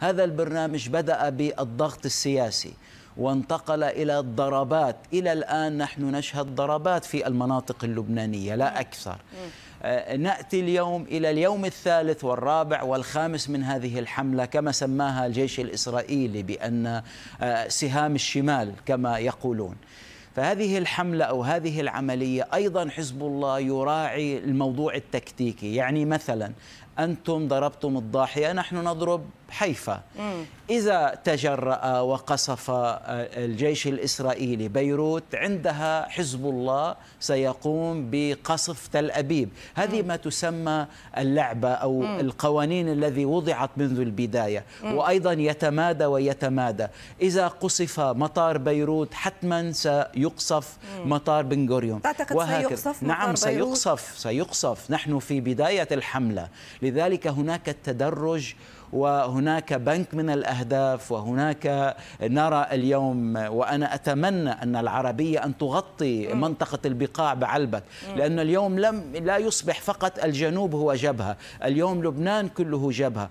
هذا البرنامج بدأ بالضغط السياسي وانتقل إلى الضربات إلى الآن نحن نشهد ضربات في المناطق اللبنانية لا أكثر آه، نأتي اليوم إلى اليوم الثالث والرابع والخامس من هذه الحملة كما سماها الجيش الإسرائيلي بأن آه، سهام الشمال كما يقولون فهذه الحملة أو هذه العملية أيضا حزب الله يراعي الموضوع التكتيكي يعني مثلا أنتم ضربتم الضاحية نحن نضرب حيفا إذا تجرأ وقصف الجيش الإسرائيلي بيروت عندها حزب الله سيقوم بقصف تل أبيب هذه ما تسمى اللعبة أو القوانين الذي وضعت منذ البداية وأيضا يتمادى ويتمادى إذا قصف مطار بيروت حتما سيقوم يقصف مطار بن غوريون تعتقد وهكذا سيقصف مطار نعم سيقصف سيقصف نحن في بداية الحملة لذلك هناك التدرج وهناك بنك من الأهداف وهناك نرى اليوم وأنا أتمنى أن العربية أن تغطي منطقة البقاع بعلبك لأن اليوم لم لا يصبح فقط الجنوب هو جبهة اليوم لبنان كله جبهة